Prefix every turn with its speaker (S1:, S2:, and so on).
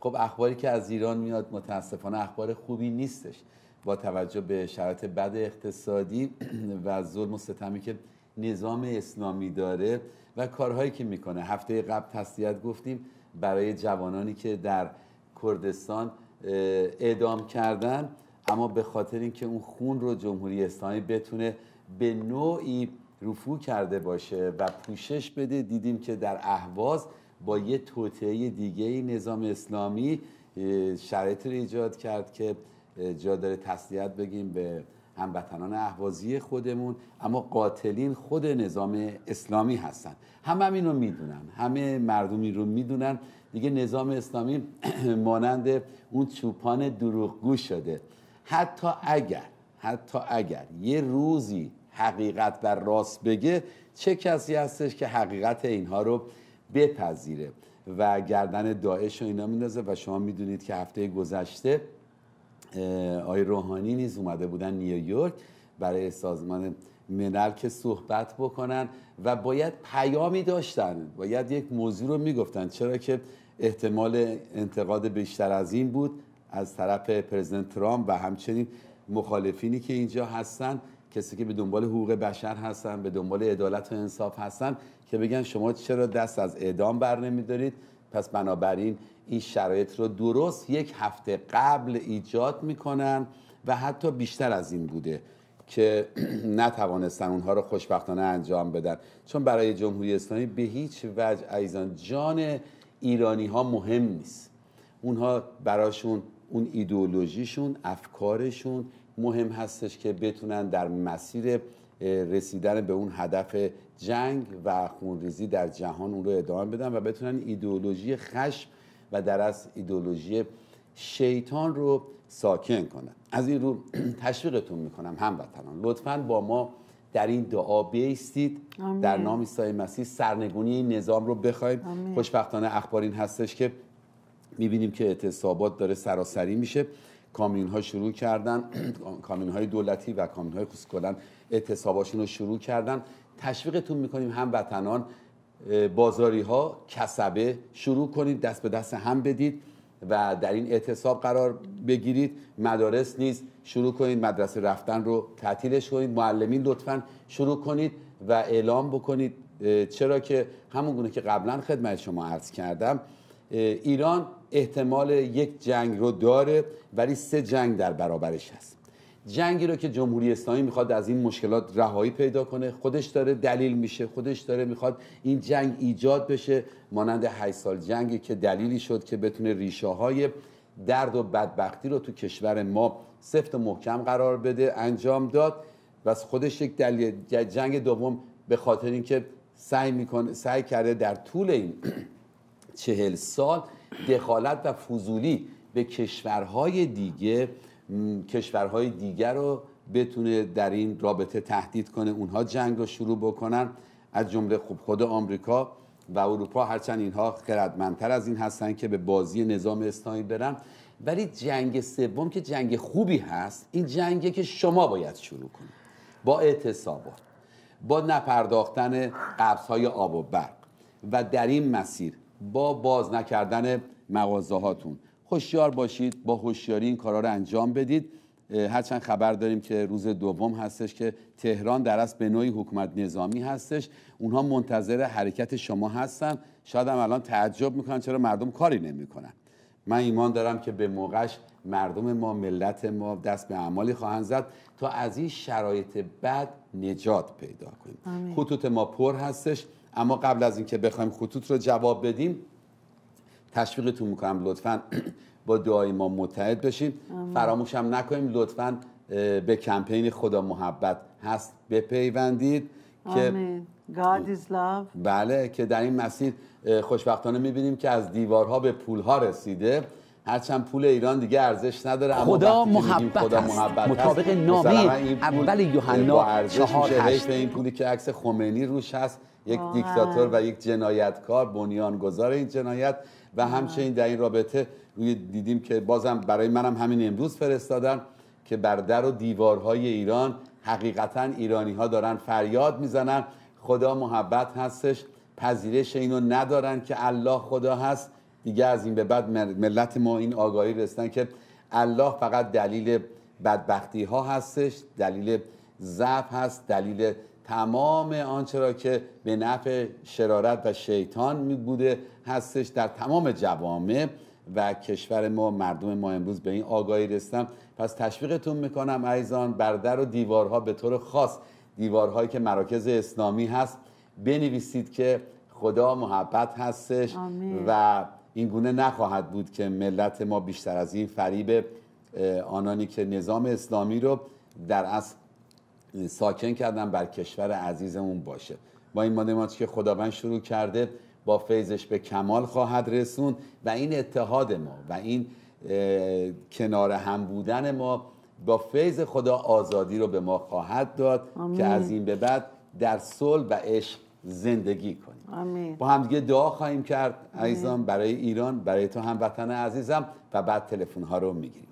S1: خب اخباری که از ایران میاد متاسفانه اخبار خوبی نیستش با توجه به شرایط بد اقتصادی و ظلم و ستمی که نظام اسلامی داره و کارهایی که میکنه هفته قبل تصدیت گفتیم برای جوانانی که در کردستان اعدام کردن اما به خاطر اینکه اون خون رو جمهوری اسلامی بتونه به نوعی رفو کرده باشه و پوشش بده دیدیم که در اهواز با یه توطعه دیگه نظام اسلامی شرط رو ایجاد کرد که جا داره تسلیت بگیم به هموطنان احوازی خودمون اما قاتلین خود نظام اسلامی هستن همه هم اینو میدونن همه مردمی رو میدونن دیگه نظام اسلامی مانند اون چوپان دروغگو شده حتی اگر حتی اگر یه روزی حقیقت و راست بگه چه کسی هستش که حقیقت اینها رو بپذیره و گردن داعش رو اینا میندازه و شما میدونید که هفته گذشته آی روحانی نیز اومده بودن نیویورک برای سازمان ملل که صحبت بکنن و باید پیامی داشتن باید یک موضوع رو میگفتن چرا که احتمال انتقاد بیشتر از این بود از طرف پرزیدنت ترامپ و همچنین مخالفینی که اینجا هستن کسی که به دنبال حقوق بشر هستن به دنبال عدالت و انصاف هستن که بگن شما چرا دست از اعدام بر نمیدارید پس بنابراین این شرایط رو درست یک هفته قبل ایجاد میکنن و حتی بیشتر از این بوده که نتوانستن اونها رو خوشبختانه انجام بدن چون برای جمهوری اسلامی به هیچ وجه ایزان جان ایرانی ها مهم نیست اونها براشون اون ایدولوژیشون افکارشون مهم هستش که بتونن در مسیر رسیدن به اون هدف جنگ و خونریزی در جهان اون رو ادامه بدن و بتونن ایدئولوژی خشم و در از ایدئولوژی شیطان رو ساکن کنن از این رو تشویقتون میکنم هموطنان لطفا با ما در این دعا بیستید در نام عیسی مسیح سرنگونی این نظام رو بخوایم خوشبختانه اخبار این هستش که میبینیم که اعتصابات داره سراسری میشه کامیون ها شروع کردن کامیون های دولتی و کامیون های خصوصی کلا اعتصاباشون رو شروع کردن تشویقتون میکنیم وطنان بازاری ها کسبه شروع کنید دست به دست هم بدید و در این اعتصاب قرار بگیرید مدارس نیز شروع کنید مدرسه رفتن رو تعطیلش کنید معلمین لطفا شروع کنید و اعلام بکنید چرا که همون گونه که قبلا خدمت شما عرض کردم ایران احتمال یک جنگ رو داره ولی سه جنگ در برابرش هست جنگی رو که جمهوری اسلامی میخواد از این مشکلات رهایی پیدا کنه خودش داره دلیل میشه خودش داره میخواد این جنگ ایجاد بشه مانند 8 سال جنگی که دلیلی شد که بتونه ریشه های درد و بدبختی رو تو کشور ما سفت و محکم قرار بده انجام داد و خودش یک دلیل جنگ دوم به خاطر اینکه سعی میکنه سعی کرده در طول این چهل سال دخالت و فضولی به کشورهای دیگه کشورهای دیگر رو بتونه در این رابطه تهدید کنه اونها جنگ رو شروع بکنن از جمله خوب خود آمریکا و اروپا هرچند اینها خردمندتر از این هستن که به بازی نظام اسلامی برن ولی جنگ سوم که جنگ خوبی هست این جنگی که شما باید شروع کنید با اعتصابات با نپرداختن قبض های آب و برق و در این مسیر با باز نکردن مغازه هاتون هوشیار باشید با هوشیاری این کارا رو انجام بدید هرچند خبر داریم که روز دوم هستش که تهران در اصل به نوعی حکومت نظامی هستش اونها منتظر حرکت شما هستن شاید هم الان تعجب میکنن چرا مردم کاری نمیکنن من ایمان دارم که به موقعش مردم ما ملت ما دست به اعمالی خواهند زد تا از این شرایط بد نجات پیدا کنیم خطوط ما پر هستش اما قبل از اینکه بخوایم خطوط رو جواب بدیم تشویقتون میکنم لطفا با دعای ما متحد بشیم فراموش هم نکنیم لطفا به کمپین خدا محبت هست بپیوندید که God is love. بله که در این مسیر خوشبختانه میبینیم که از دیوارها به پولها رسیده هرچند پول ایران دیگه ارزش نداره خدا محبت, خدا محبت مطابق نامه اول یوحنا چهار هشت این پولی که عکس خمینی روش هست یک دیکتاتور و یک جنایتکار بنیانگذار این جنایت و همچنین در این رابطه روی دیدیم که بازم برای منم همین امروز فرستادن که بر در و دیوارهای ایران حقیقتا ایرانی ها دارن فریاد میزنن خدا محبت هستش پذیرش اینو ندارن که الله خدا هست دیگه از این به بعد ملت ما این آگاهی رسیدن که الله فقط دلیل بدبختی ها هستش دلیل ضعف هست دلیل تمام آنچه را که به نفع شرارت و شیطان می بوده هستش در تمام جوامع و کشور ما مردم ما امروز به این آگاهی رسن پس تشویقتون میکنم عزیزان بر در و دیوارها به طور خاص دیوارهایی که مراکز اسلامی هست بنویسید که خدا محبت هستش و این گونه نخواهد بود که ملت ما بیشتر از این فریب آنانی که نظام اسلامی رو در اصل ساکن کردن بر کشور عزیزمون باشه با این مادماتی که خداوند شروع کرده با فیضش به کمال خواهد رسون و این اتحاد ما و این کنار هم بودن ما با فیض خدا آزادی رو به ما خواهد داد که از این به بعد در صلح و عشق زندگی کنیم با همدیگه دعا خواهیم کرد عزیزان برای ایران برای تو هموطن عزیزم و بعد تلفن ها رو میگیریم